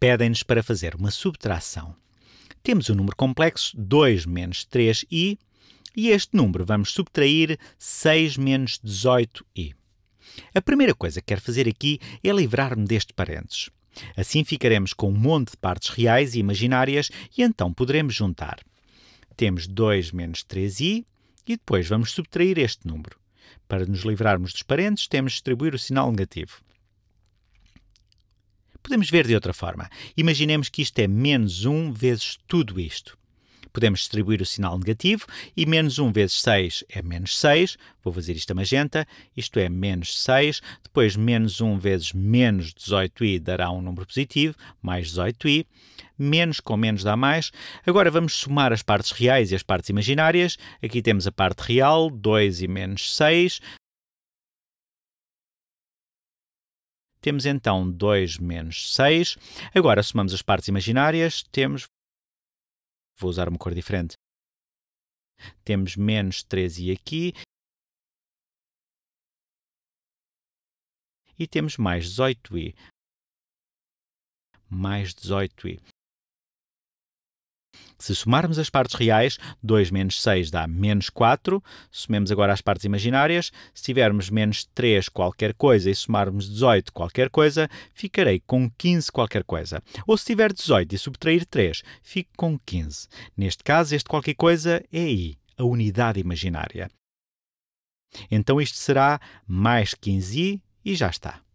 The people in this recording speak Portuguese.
Pedem-nos para fazer uma subtração. Temos o um número complexo 2 menos 3i e este número vamos subtrair 6 menos 18i. A primeira coisa que quero fazer aqui é livrar-me deste parênteses. Assim ficaremos com um monte de partes reais e imaginárias e então poderemos juntar. Temos 2 menos 3i e depois vamos subtrair este número. Para nos livrarmos dos parênteses, temos de distribuir o sinal negativo. Podemos ver de outra forma. Imaginemos que isto é menos 1 vezes tudo isto. Podemos distribuir o sinal negativo e menos 1 vezes 6 é menos 6. Vou fazer isto a magenta. Isto é menos 6. Depois, menos 1 vezes menos 18i dará um número positivo, mais 18i. Menos com menos dá mais. Agora vamos somar as partes reais e as partes imaginárias. Aqui temos a parte real, 2 e menos 6. Temos então 2 menos 6. Agora somamos as partes imaginárias. Temos. Vou usar uma cor diferente. Temos menos 13 aqui. E temos mais 18i. Mais 18i. Se somarmos as partes reais, 2 menos 6 dá menos 4. Somemos agora as partes imaginárias. Se tivermos menos 3 qualquer coisa e somarmos 18 qualquer coisa, ficarei com 15 qualquer coisa. Ou se tiver 18 e subtrair 3, fico com 15. Neste caso, este qualquer coisa é i, a unidade imaginária. Então isto será mais 15i e já está.